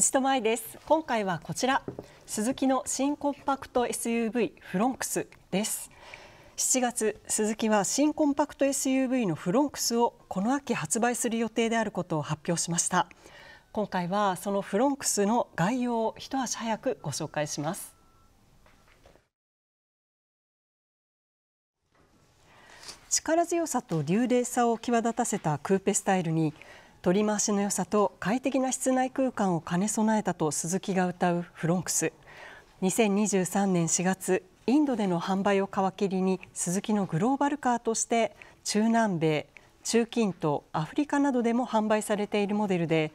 藤戸舞です今回はこちらスズキの新コンパクト SUV フロンクスです7月スズキは新コンパクト SUV のフロンクスをこの秋発売する予定であることを発表しました今回はそのフロンクスの概要を一足早くご紹介します力強さと流麗さを際立たせたクーペスタイルに取り回しの良さと快適な室内空間を兼ね備えたと鈴木が歌うフロンクス2023年4月インドでの販売を皮切りに鈴木のグローバルカーとして中南米中近東アフリカなどでも販売されているモデルで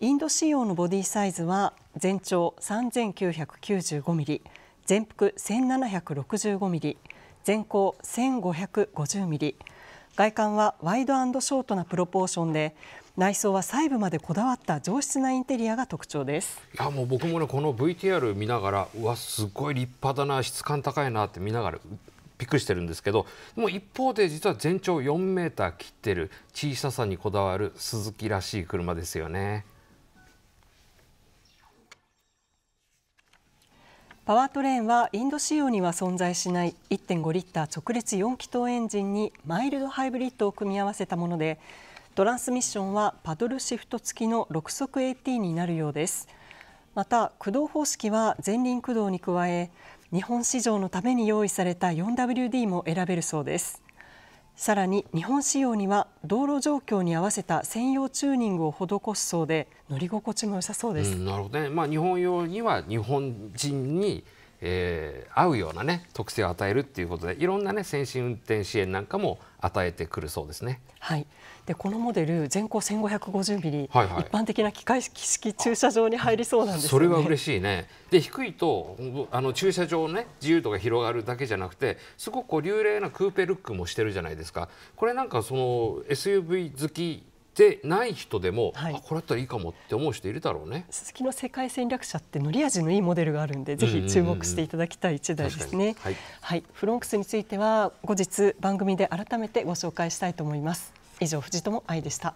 インド仕様のボディサイズは全長3995ミリ全幅1765ミリ全高1550ミリ外観はワイドショートなプロポーションで内装は細部までこだわった上質なインテリアが特徴ですいやもう僕もねこの VTR 見ながらうわすごい立派だな質感高いなって見ながらびっくりしてるんですけどでも一方で実は全長4メーター切ってる小ささにこだわる鈴木らしい車ですよね。パワートレーンはインド仕様には存在しない1.5リッター直列4気筒エンジンにマイルドハイブリッドを組み合わせたものでトランスミッションはパドルシフト付きの6速 AT になるようですまた駆動方式は前輪駆動に加え日本市場のために用意された 4WD も選べるそうですさらに日本仕様には道路状況に合わせた専用チューニングを施すそうで乗り心地も良さそうです、うん、なるほどね、まあ、日本用には日本人にえー、合うようなね特性を与えるっていうことでいろんなね先進運転支援なんかも与えてくるそうですね。はい。でこのモデル全高1550ミリ、はいはい、一般的な機械式駐車場に入りそうなんです、ね、それは嬉しいね。で低いとあの駐車場ね自由度が広がるだけじゃなくてすごくこう流麗なクーペルックもしてるじゃないですか。これなんかその SUV 好きてない人でも、はい、これだったらいいかもって思う人いるだろうね鈴木の世界戦略者って乗り味のいいモデルがあるんでぜひ注目していただきたい一台ですね、はい、はい、フロンクスについては後日番組で改めてご紹介したいと思います以上藤友愛でした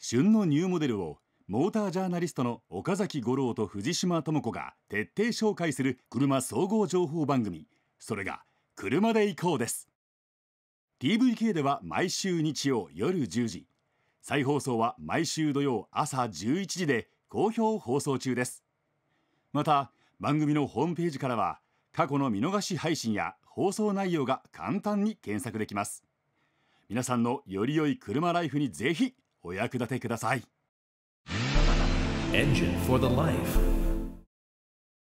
旬のニューモデルをモータージャーナリストの岡崎五郎と藤島智子が徹底紹介する車総合情報番組それが車で行こうです TVK では毎週日曜夜10時再放送は毎週土曜朝11時で好評放送中ですまた番組のホームページからは過去の見逃し配信や放送内容が簡単に検索できます皆さんのより良い車ライフにぜひお役立てください Engine for the life